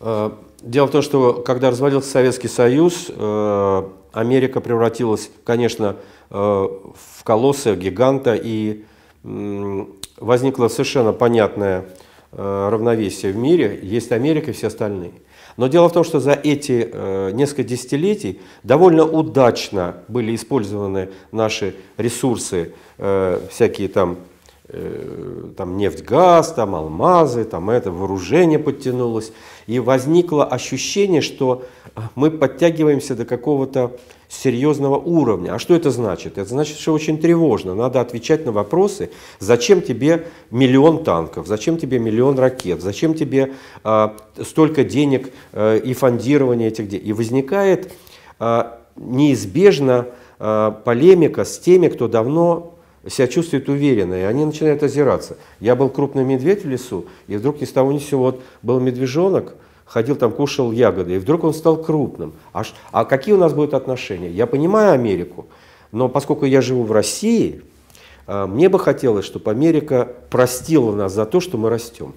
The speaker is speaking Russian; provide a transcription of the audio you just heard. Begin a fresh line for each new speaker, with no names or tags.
Э, дело в том, что когда развалился Советский Союз, э, Америка превратилась, конечно, э, в колосса, гиганта, и возникло совершенно понятное равновесие в мире. Есть Америка и все остальные. Но дело в том, что за эти э, несколько десятилетий довольно удачно были использованы наши ресурсы, э, всякие там Э, там нефть-газ, там алмазы, там это вооружение подтянулось. И возникло ощущение, что а, мы подтягиваемся до какого-то серьезного уровня. А что это значит? Это значит, что очень тревожно. Надо отвечать на вопросы, зачем тебе миллион танков, зачем тебе миллион ракет, зачем тебе э, столько денег э, и фондирование этих денег. И возникает э, неизбежно э, полемика с теми, кто давно себя чувствуют уверенно, и они начинают озираться. Я был крупный медведь в лесу, и вдруг ни с того ни с сего вот был медвежонок, ходил там, кушал ягоды, и вдруг он стал крупным. А, а какие у нас будут отношения? Я понимаю Америку, но поскольку я живу в России, а, мне бы хотелось, чтобы Америка простила нас за то, что мы растем.